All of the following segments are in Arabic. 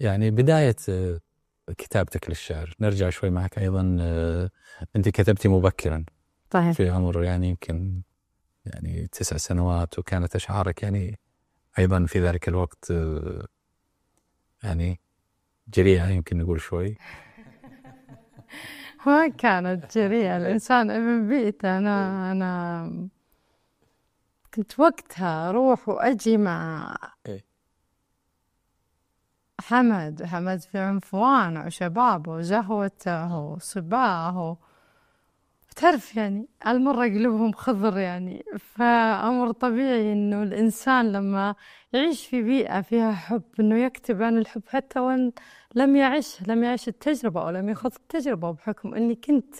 يعني بداية آه، كتابتك للشعر نرجع شوي معك أيضا آه، أنت كتبتي مبكرا صحيح في عمر يعني يمكن يعني تسع سنوات وكانت أشعارك يعني أيضا في ذلك الوقت آه، يعني جريئة يمكن نقول شوي ما كانت جريئة الإنسان ابن بيته أنا إيه. أنا كنت وقتها أروح وأجي مع إيه. حمد حمد في عنفوانه وشبابه وزهوته وصباه تعرف يعني المرة قلبهم خضر يعني فأمر طبيعي إنه الإنسان لما يعيش في بيئة فيها حب إنه يكتب عن الحب حتى وإن لم يعش لم يعش التجربة أو لم يخوض التجربة بحكم إني كنت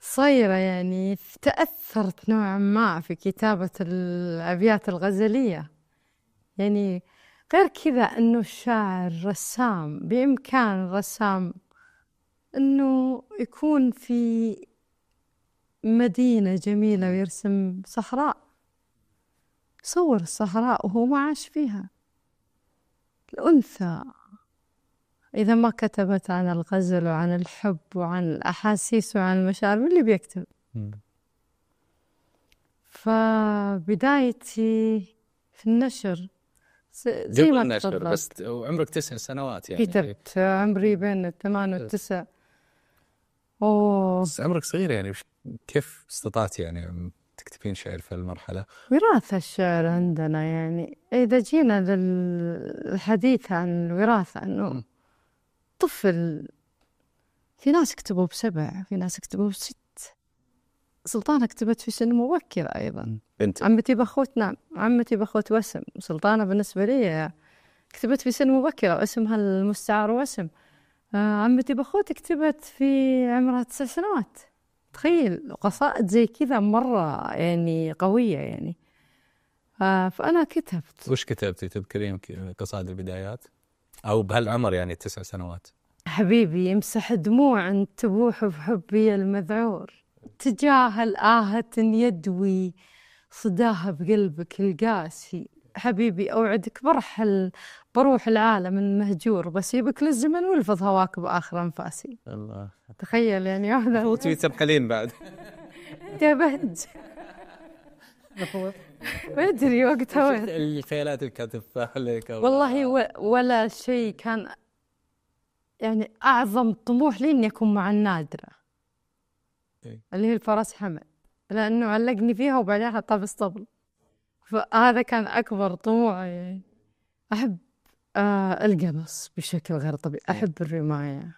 صايرة يعني تأثرت نوعا ما في كتابة الأبيات الغزلية يعني غير كذا أنه الشاعر رسام بإمكان الرسام أنه يكون في مدينة جميلة ويرسم صحراء صور الصحراء وهو ما عاش فيها الأنثى إذا ما كتبت عن الغزل وعن الحب وعن الأحاسيس وعن المشاعر من اللي بيكتب فبدايتي في النشر زي ما تفضلت بس وعمرك تسع سنوات يعني كتبت عمري بين الثمان والتسع اوه بس عمرك صغير يعني كيف استطعت يعني تكتبين شعر في المرحلة؟ وراثة الشعر عندنا يعني إذا جينا للحديث عن الوراثة أنه طفل في ناس كتبوا بسبع في ناس كتبوا بست سلطانة كتبت في سن مبكرة أيضا بنت عمتي بخوت نعم عمتي بخوت وسم سلطانة بالنسبة لي كتبت في سن مبكرة واسمها المستعار وسم آه، عمتي بخوت كتبت في عمرها تسع سنوات تخيل قصائد زي كذا مرة يعني قوية يعني آه، فأنا كتبت وش كتبتي تذكرين قصائد البدايات؟ أو بهالعمر يعني تسع سنوات حبيبي يمسح دموع تبوح بحبي المذعور تجاهل آهة يدوي صداها بقلبك القاسي حبيبي أوعدك برحل بروح العالم المهجور بسيبك للزمن والفظ هواك بآخر أنفاسي الله تخيل يعني هو صوتي تبحلين بعد انتبهت ما ادري وقتها وين الفيلات اللي كانت تفتح لك والله ولا شيء كان يعني اعظم طموح لي اني اكون مع النادره إيه؟ اللي هي الفرس حمل لأنه علقني فيها وبعدين حطها في الصبل فهذا كان أكبر طموعي يعني أحب آه القمص بشكل غير طبيعي إيه. أحب الرماية